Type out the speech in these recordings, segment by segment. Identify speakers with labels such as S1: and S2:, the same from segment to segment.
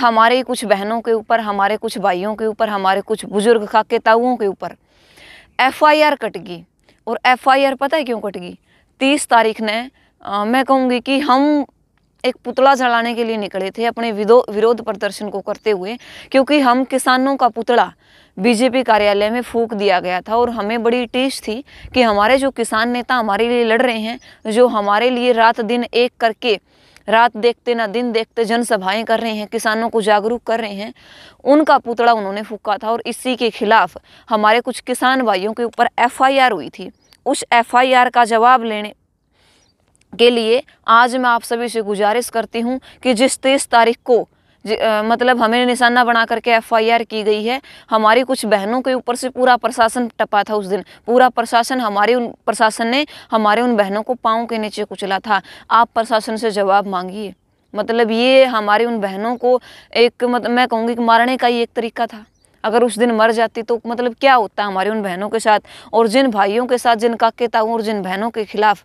S1: हमारे कुछ बहनों के ऊपर हमारे कुछ भाइयों के ऊपर हमारे कुछ बुज़ुर्ग खाके ताऊओं के ऊपर एफआईआर कट गई और एफआईआर पता है क्यों कट गई तीस तारीख ने आ, मैं कहूँगी कि हम एक पुतला जलाने के लिए निकले थे अपने विरोध प्रदर्शन को करते हुए क्योंकि हम किसानों का पुतला बीजेपी कार्यालय में फूक दिया गया था और हमें बड़ी टीच थी कि हमारे जो किसान नेता हमारे लिए लड़ रहे हैं जो हमारे लिए रात दिन एक करके रात देखते ना दिन देखते जनसभाएं कर रहे हैं किसानों को जागरूक कर रहे हैं उनका पुतला उन्होंने फूका था और इसी के खिलाफ हमारे कुछ किसान भाइयों के ऊपर एफआईआर हुई थी उस एफआईआर का जवाब लेने के लिए आज मैं आप सभी से गुजारिश करती हूँ कि जिस तेईस तारीख को मतलब हमें निशाना बना करके एफआईआर की गई है हमारी कुछ बहनों के ऊपर से पूरा प्रशासन टपा था उस दिन पूरा प्रशासन हमारे उन प्रशासन ने हमारे उन बहनों को पाँव के नीचे कुचला था आप प्रशासन से जवाब मांगिए मतलब ये हमारी उन बहनों को एक मतलब मैं कहूँगी कि मारने का ही एक तरीका था अगर उस दिन मर जाती तो मतलब क्या होता हमारे उन बहनों के साथ और जिन भाइयों के साथ जिन काके ताऊ और जिन बहनों के खिलाफ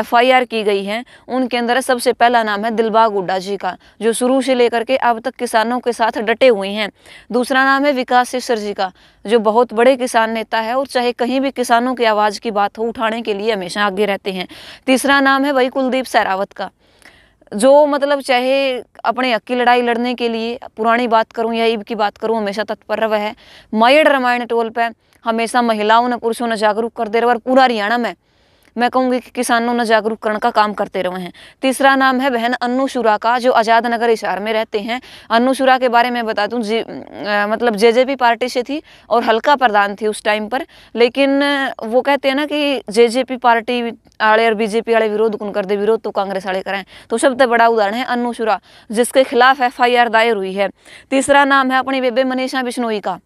S1: एफआईआर की गई है उनके अंदर सबसे पहला नाम है दिलबाग हुडा जी का जो शुरू से लेकर के अब तक किसानों के साथ डटे हुए हैं दूसरा नाम है विकास सिसर जी का जो बहुत बड़े किसान नेता है और चाहे कहीं भी किसानों की आवाज़ की बात हो उठाने के लिए हमेशा आगे रहते हैं तीसरा नाम है वही कुलदीप सैरावत का जो मतलब चाहे अपने हक की लड़ाई लड़ने के लिए पुरानी बात करूँ या ईब की बात करूँ हमेशा तत्पर रह है मायड़ रामायण टोल पर हमेशा महिलाओं ने पुरुषों ने जागरूक कर दे रहे और पूरा हरियाणा में मैं कहूँगी कि किसानों न जागरूककरण का काम करते रहे हैं तीसरा नाम है बहन अनुशुरा का जो आज़ाद नगर इशार में रहते हैं अनुशुरा के बारे में बता दूँ जी मतलब जे पार्टी से थी और हल्का प्रधान थी उस टाइम पर लेकिन वो कहते हैं ना कि जे पार्टी आड़े और बीजेपी आड़े विरोध कौन कर दे विरोध तो कांग्रेस आड़े करें तो सबसे बड़ा उदाहरण है अनुशुरा जिसके खिलाफ एफ दायर हुई है तीसरा नाम है अपनी बेबे मनीषा बिश्नोई का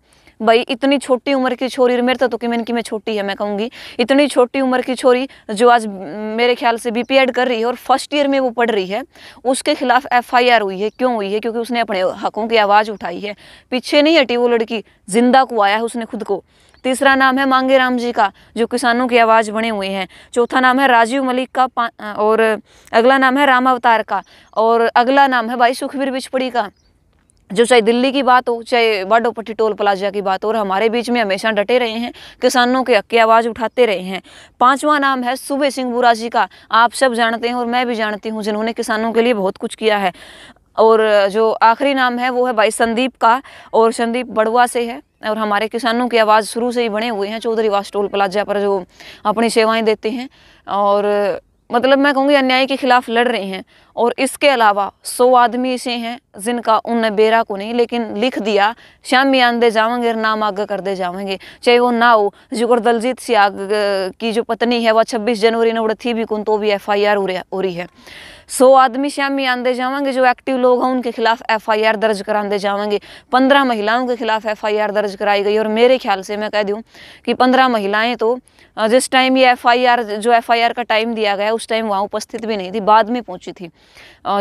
S1: भाई इतनी छोटी उम्र की छोरी मेरे तो मैं की मैं छोटी है मैं कहूँगी इतनी छोटी उम्र की छोरी जो आज मेरे ख्याल से बी कर रही है और फर्स्ट ईयर में वो पढ़ रही है उसके खिलाफ एफ हुई है क्यों हुई है क्योंकि उसने अपने हकों की आवाज़ उठाई है पीछे नहीं हटी वो लड़की जिंदा को आया है उसने खुद को तीसरा नाम है मांगे राम जी का जो किसानों की आवाज़ बने हुए हैं चौथा नाम है राजीव मलिक का और अगला नाम है राम अवतार का और अगला नाम है भाई सुखबीर बिछपड़ी का जो चाहे दिल्ली की बात हो चाहे वाडोपट्टी टोल प्लाजा की बात हो और हमारे बीच में हमेशा डटे रहे हैं किसानों के हक आवाज़ उठाते रहे हैं पांचवा नाम है सुबह सिंह बुरा जी का आप सब जानते हैं और मैं भी जानती हूँ जिन्होंने किसानों के लिए बहुत कुछ किया है और जो आखिरी नाम है वो है भाई संदीप का और संदीप बड़ुआ से है और हमारे किसानों की आवाज़ शुरू से ही बने हुए हैं चौधरी वास टोल प्लाजा पर जो अपनी सेवाएं देते हैं और मतलब मैं कहूँगी अन्याय के खिलाफ लड़ रहे हैं और इसके अलावा सौ आदमी ऐसे हैं जिनका उनने बेरा को नहीं लेकिन लिख दिया श्यामी आंदे जावेंगे नाम आगे कर दे जावेंगे चाहे वो ना हो जुगर दलजीत सियाग की जो पत्नी है वह छब्बीस जनवरी ने थी भी कौन तो भी एफ आई आर हो रही है सौ आदमी शामी आंदे जावेंगे जो एक्टिव लोग हैं उनके खिलाफ एफ आई आर दर्ज कराते जावेंगे पंद्रह महिलाओं के खिलाफ एफ आई आर दर्ज कराई गई और मेरे ख्याल से मैं कह दूँ कि पंद्रह महिलाएँ तो जिस टाइम ये एफ आई आर जो एफ आई आर का टाइम दिया गया उस टाइम वहाँ उपस्थित भी नहीं थी बाद में पहुँची थी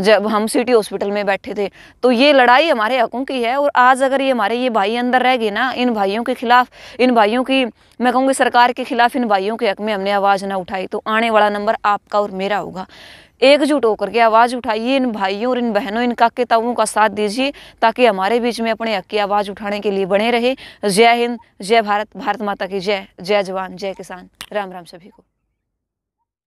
S1: जब हम सिटी हॉस्पिटल में बैठे थे तो ये लड़ाई हमारे हकों की है और आज अगर ये हमारे ये भाई अंदर रह गए ना इन भाइयों के खिलाफ इन भाइयों की मैं कहूँगी सरकार के खिलाफ इन भाइयों के हक में हमने आवाज़ ना उठाई तो आने वाला नंबर आपका और मेरा होगा एकजुट होकर के आवाज़ उठाइए इन भाइयों और इन बहनों इन काके का साथ दीजिए ताकि हमारे बीच में अपने हक की आवाज़ उठाने के लिए बने रहे जय हिंद जय भारत भारत माता की जय जय जवान जय किसान राम राम सभी को